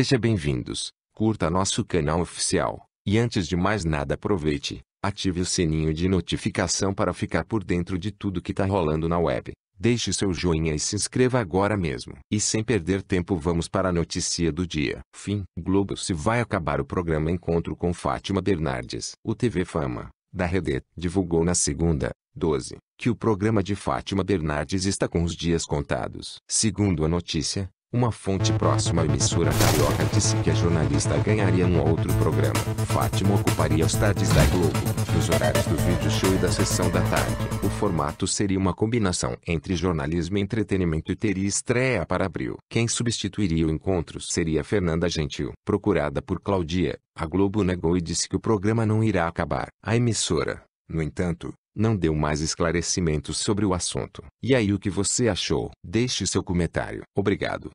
Seja bem-vindos, curta nosso canal oficial, e antes de mais nada aproveite, ative o sininho de notificação para ficar por dentro de tudo que tá rolando na web. Deixe seu joinha e se inscreva agora mesmo. E sem perder tempo vamos para a notícia do dia. Fim. Globo se vai acabar o programa Encontro com Fátima Bernardes. O TV Fama, da Rede, divulgou na segunda, 12, que o programa de Fátima Bernardes está com os dias contados. Segundo a notícia, uma fonte próxima à emissora carioca disse que a jornalista ganharia um outro programa. Fátima ocuparia os tardes da Globo, nos horários do vídeo show e da sessão da tarde. O formato seria uma combinação entre jornalismo e entretenimento e teria estreia para abril. Quem substituiria o encontro seria Fernanda Gentil. Procurada por Claudia, a Globo negou e disse que o programa não irá acabar. A emissora, no entanto, não deu mais esclarecimentos sobre o assunto. E aí o que você achou? Deixe seu comentário. Obrigado.